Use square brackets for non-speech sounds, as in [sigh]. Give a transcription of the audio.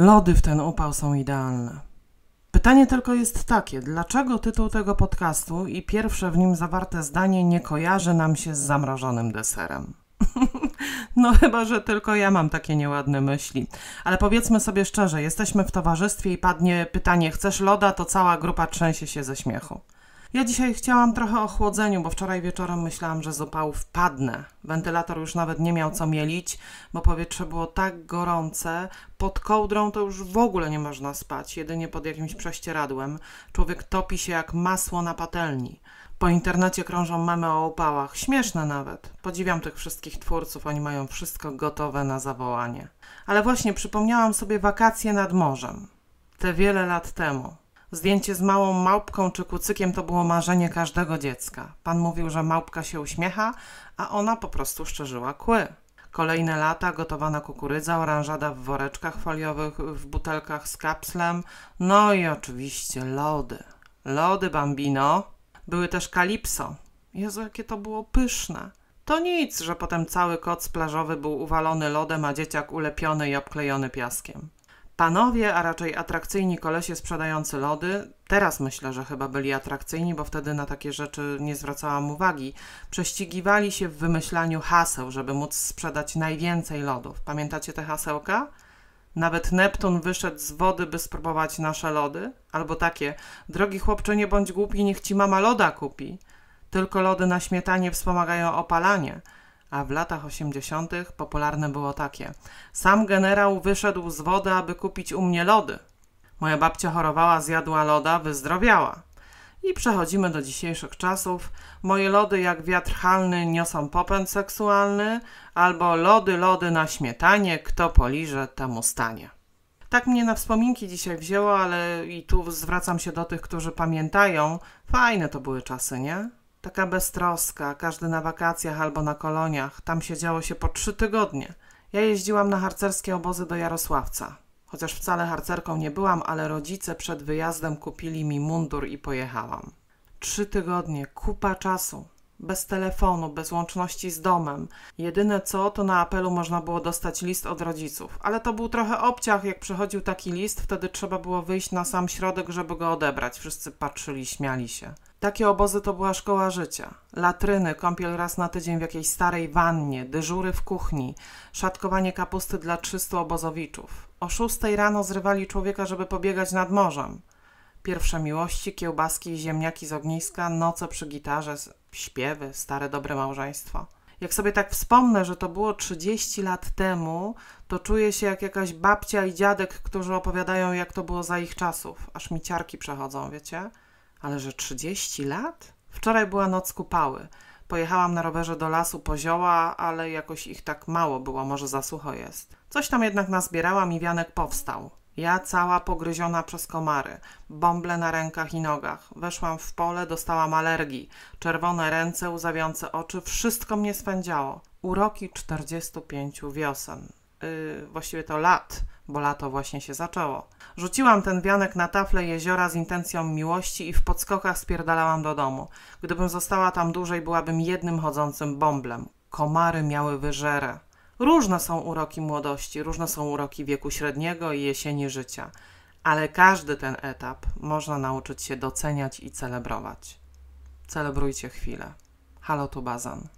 Lody w ten upał są idealne. Pytanie tylko jest takie, dlaczego tytuł tego podcastu i pierwsze w nim zawarte zdanie nie kojarzy nam się z zamrożonym deserem? [laughs] no chyba, że tylko ja mam takie nieładne myśli. Ale powiedzmy sobie szczerze, jesteśmy w towarzystwie i padnie pytanie, chcesz loda, to cała grupa trzęsie się ze śmiechu. Ja dzisiaj chciałam trochę o chłodzeniu, bo wczoraj wieczorem myślałam, że z opału wpadnę. Wentylator już nawet nie miał co mielić, bo powietrze było tak gorące. Pod kołdrą to już w ogóle nie można spać, jedynie pod jakimś prześcieradłem. Człowiek topi się jak masło na patelni. Po internecie krążą memy o opałach, śmieszne nawet. Podziwiam tych wszystkich twórców, oni mają wszystko gotowe na zawołanie. Ale właśnie przypomniałam sobie wakacje nad morzem. Te wiele lat temu. Zdjęcie z małą małpką czy kucykiem to było marzenie każdego dziecka. Pan mówił, że małpka się uśmiecha, a ona po prostu szczerzyła kły. Kolejne lata gotowana kukurydza, oranżada w woreczkach foliowych, w butelkach z kapslem, no i oczywiście lody. Lody bambino. Były też kalipso. Jezu, jakie to było pyszne. To nic, że potem cały koc plażowy był uwalony lodem, a dzieciak ulepiony i obklejony piaskiem. Panowie, a raczej atrakcyjni kolesie sprzedający lody, teraz myślę, że chyba byli atrakcyjni, bo wtedy na takie rzeczy nie zwracałam uwagi, prześcigiwali się w wymyślaniu haseł, żeby móc sprzedać najwięcej lodów. Pamiętacie te hasełka? Nawet Neptun wyszedł z wody, by spróbować nasze lody? Albo takie, drogi chłopcze, nie bądź głupi, niech ci mama loda kupi. Tylko lody na śmietanie wspomagają opalanie – a w latach 80. popularne było takie: Sam generał wyszedł z wody, aby kupić u mnie lody. Moja babcia chorowała, zjadła loda, wyzdrowiała. I przechodzimy do dzisiejszych czasów. Moje lody jak wiatr halny niosą popęd seksualny, albo lody, lody na śmietanie, kto poliże, temu stanie. Tak mnie na wspominki dzisiaj wzięło, ale i tu zwracam się do tych, którzy pamiętają. Fajne to były czasy, nie? Taka beztroska, każdy na wakacjach albo na koloniach. Tam siedziało się po trzy tygodnie. Ja jeździłam na harcerskie obozy do Jarosławca. Chociaż wcale harcerką nie byłam, ale rodzice przed wyjazdem kupili mi mundur i pojechałam. Trzy tygodnie, kupa czasu. Bez telefonu, bez łączności z domem. Jedyne co, to na apelu można było dostać list od rodziców. Ale to był trochę obciach, jak przychodził taki list, wtedy trzeba było wyjść na sam środek, żeby go odebrać. Wszyscy patrzyli, śmiali się. Takie obozy to była szkoła życia. Latryny, kąpiel raz na tydzień w jakiejś starej wannie, dyżury w kuchni, szatkowanie kapusty dla 300 obozowiczów. O szóstej rano zrywali człowieka, żeby pobiegać nad morzem. Pierwsze miłości, kiełbaski i ziemniaki z ogniska, noce przy gitarze, śpiewy, stare dobre małżeństwo. Jak sobie tak wspomnę, że to było 30 lat temu, to czuję się jak jakaś babcia i dziadek, którzy opowiadają, jak to było za ich czasów. Aż mi ciarki przechodzą, wiecie? ale że 30 lat? Wczoraj była noc kupały. Pojechałam na rowerze do lasu po zioła, ale jakoś ich tak mało było, może za sucho jest. Coś tam jednak nazbierałam i wianek powstał. Ja cała pogryziona przez komary, bąble na rękach i nogach. Weszłam w pole, dostałam alergii. Czerwone ręce, łzawiące oczy, wszystko mnie spędziało. Uroki 45 wiosen. Yy, właściwie to lat bo lato właśnie się zaczęło. Rzuciłam ten wianek na tafle jeziora z intencją miłości i w podskokach spierdalałam do domu. Gdybym została tam dłużej, byłabym jednym chodzącym bąblem. Komary miały wyżerę. Różne są uroki młodości, różne są uroki wieku średniego i jesieni życia, ale każdy ten etap można nauczyć się doceniać i celebrować. Celebrujcie chwilę. Halo tu Bazan.